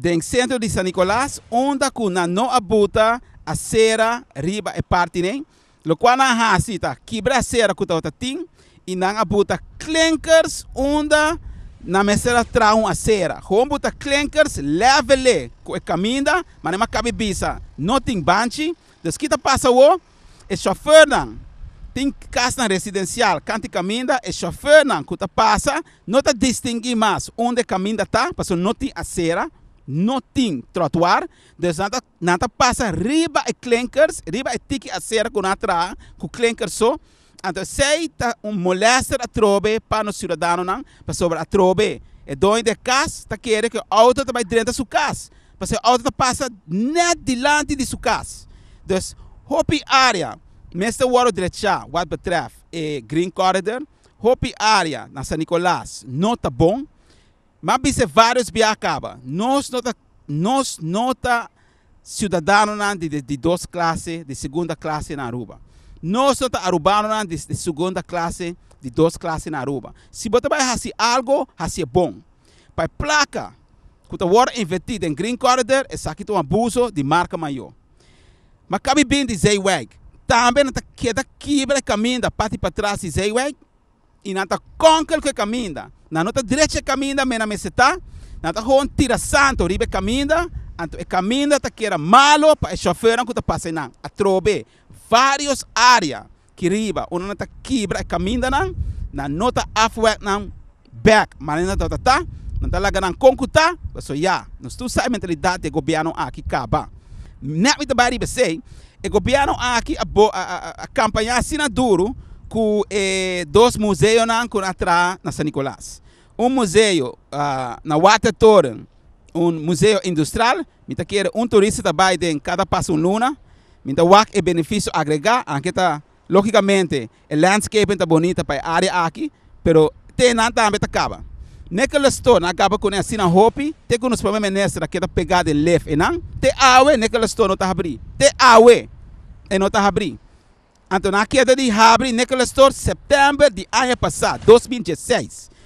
den centro de São Nicolás, onde kuna no abuta a cera riba e parte nem. Lo na a hasita quebra a cera kuta outra ting e não abuta clinkers onde na mesera traum a cera. Como buta clinkers levele com e caminda, mas não cabe bisa. Não tem banchi. Des kita passa o e chofer não tem casa residencial, cante caminda, e chofer não, que passa, não está distinguir mais onde caminda está, porque não tem a cera, nothing trottoir. Dus nata, nata passa riba e klinkers, riba e tique a ser con atra, cu klinkers so. Anto sei ta um molester a trobe para no cidadano não pa sobra a trobe. é doi de casa, ta quere que auto ta vai dentro su casa, para se auto passa net diante de su casa, Dus hopi área, mestre woro drecha what betreft e green corridor. Hopi área na San Nicolas, nota bom. Mabise vários biacaba. Nós nota, nós nota cidadão de, de, de duas classes, de segunda classe na Aruba. Nós nota arubano de, de segunda classe, de duas classes na Aruba. Se você vai fazer algo, fazer é bom. Para placa, quando você invertida em Green Corridor, é aqui um abuso de marca maior. Mas cabe bem de Zayweg. Também não está queda é quebra caminho da parte para trás de Zayweg e nata conkel que caminda. Na nota direita caminda, mena meseta, nata hon tira santo, ribe caminda, anto e eh, caminda ta que era malo para chofer não ta passa na atrobe vários área que riba, uma nata quebra e eh, caminda na na nota afwe na back, mas nata ta ta, nata laga na concuta, so ya, nos tu sai mentalidade gobiano aqui caba. Net with the body be sei, e gobiano aqui a, a, a campanha assim na duro, com eh, dois museus na Ancora atrás, na São Nicolás. Um museu uh, na Water Torre, um museu industrial, Mita quer um turista trabalha em cada passo um luna, então o é benefício agregar, aqui tá, logicamente, o landscape está bonito para a área aqui, pero tem nada também acaba. Naquela história, acaba com a Sina Hope, tem que nos problemas nessa, que está pegada em leve, não? Tem água, naquela história não está abrindo. Tem água, e não está abrindo. Antonaquia de Habri Nicolas Store, setembro de ano passado, 2016.